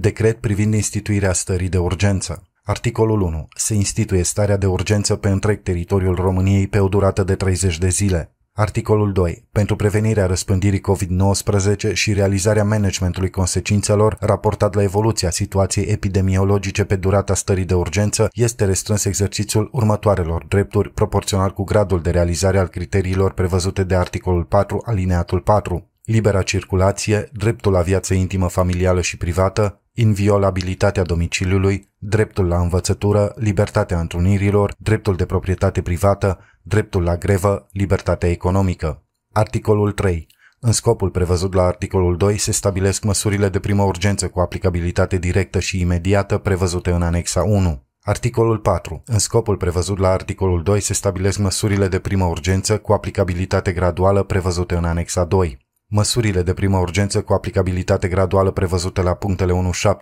Decret privind instituirea stării de urgență. Articolul 1. Se instituie starea de urgență pe întreg teritoriul României pe o durată de 30 de zile. Articolul 2. Pentru prevenirea răspândirii COVID-19 și realizarea managementului consecințelor raportat la evoluția situației epidemiologice pe durata stării de urgență, este restrâns exercițiul următoarelor drepturi proporțional cu gradul de realizare al criteriilor prevăzute de articolul 4, alineatul 4 libera circulație, dreptul la viață intimă, familială și privată, inviolabilitatea domiciliului, dreptul la învățătură, libertatea întrunirilor, dreptul de proprietate privată, dreptul la grevă, libertatea economică. Articolul 3. În scopul prevăzut la articolul 2 se stabilesc măsurile de primă urgență cu aplicabilitate directă și imediată prevăzute în anexa 1. Articolul 4. În scopul prevăzut la articolul 2 se stabilesc măsurile de primă urgență cu aplicabilitate graduală prevăzute în anexa 2. Măsurile de primă urgență cu aplicabilitate graduală prevăzute la punctele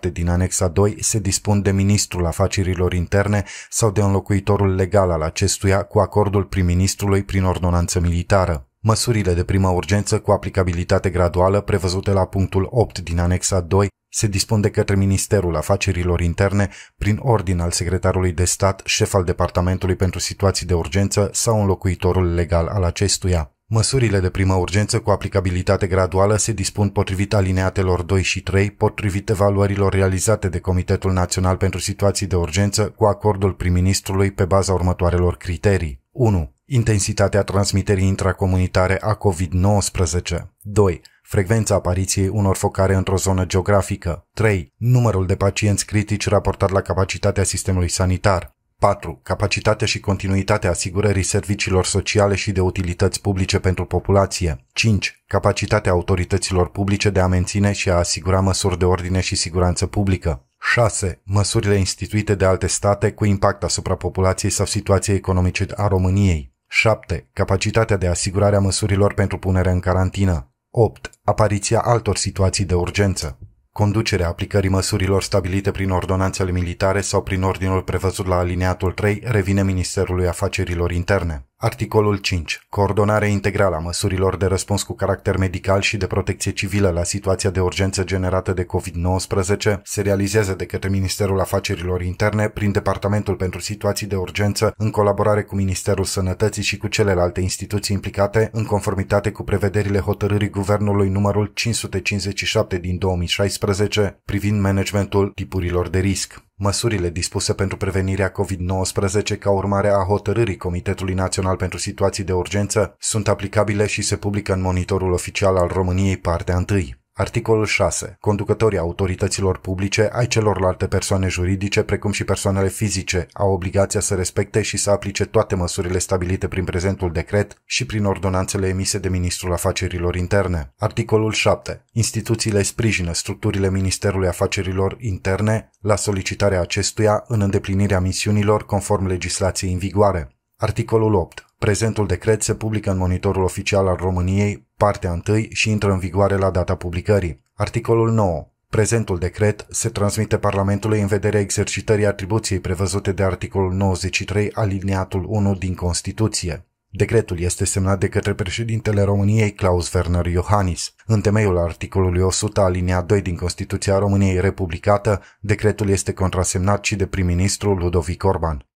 1.7 din anexa 2 se dispun de ministrul afacerilor interne sau de înlocuitorul legal al acestuia cu acordul prim-ministrului prin ordonanță militară. Măsurile de primă urgență cu aplicabilitate graduală prevăzute la punctul 8 din anexa 2 se dispun de către Ministerul Afacerilor Interne prin ordin al secretarului de stat, șef al Departamentului pentru Situații de Urgență sau înlocuitorul legal al acestuia. Măsurile de primă urgență cu aplicabilitate graduală se dispun potrivit alineatelor 2 și 3, potrivit evaluărilor realizate de Comitetul Național pentru Situații de Urgență cu acordul prim-ministrului pe baza următoarelor criterii. 1. Intensitatea transmiterii intracomunitare a COVID-19. 2. Frecvența apariției unor focare într-o zonă geografică. 3. Numărul de pacienți critici raportat la capacitatea sistemului sanitar. 4. Capacitatea și continuitatea asigurării serviciilor sociale și de utilități publice pentru populație. 5. Capacitatea autorităților publice de a menține și a asigura măsuri de ordine și siguranță publică. 6. Măsurile instituite de alte state cu impact asupra populației sau situației economice a României. 7. Capacitatea de asigurare a măsurilor pentru punere în carantină. 8. Apariția altor situații de urgență. Conducerea aplicării măsurilor stabilite prin ordonanțele militare sau prin ordinul prevăzut la alineatul 3 revine Ministerului Afacerilor Interne. Articolul 5. Coordonarea integrală a măsurilor de răspuns cu caracter medical și de protecție civilă la situația de urgență generată de COVID-19 se realizează de către Ministerul Afacerilor Interne prin Departamentul pentru Situații de Urgență în colaborare cu Ministerul Sănătății și cu celelalte instituții implicate în conformitate cu prevederile hotărârii Guvernului numărul 557 din 2016 privind managementul tipurilor de risc. Măsurile dispuse pentru prevenirea COVID-19 ca urmare a hotărârii Comitetului Național pentru Situații de Urgență sunt aplicabile și se publică în monitorul oficial al României, partea 1. Articolul 6. Conducătorii autorităților publice ai celorlalte persoane juridice, precum și persoanele fizice, au obligația să respecte și să aplice toate măsurile stabilite prin prezentul decret și prin ordonanțele emise de Ministrul Afacerilor Interne. Articolul 7. Instituțiile sprijină structurile Ministerului Afacerilor Interne la solicitarea acestuia în îndeplinirea misiunilor conform legislației în vigoare. Articolul 8. Prezentul decret se publică în monitorul oficial al României partea 1 și intră în vigoare la data publicării. Articolul 9. Prezentul decret se transmite Parlamentului în vederea exercitării atribuției prevăzute de articolul 93 aliniatul 1 din Constituție. Decretul este semnat de către președintele României Claus Werner Iohannis. În temeiul articolului 100 alinia 2 din Constituția României Republicată, decretul este contrasemnat și de prim-ministru Ludovic Orban.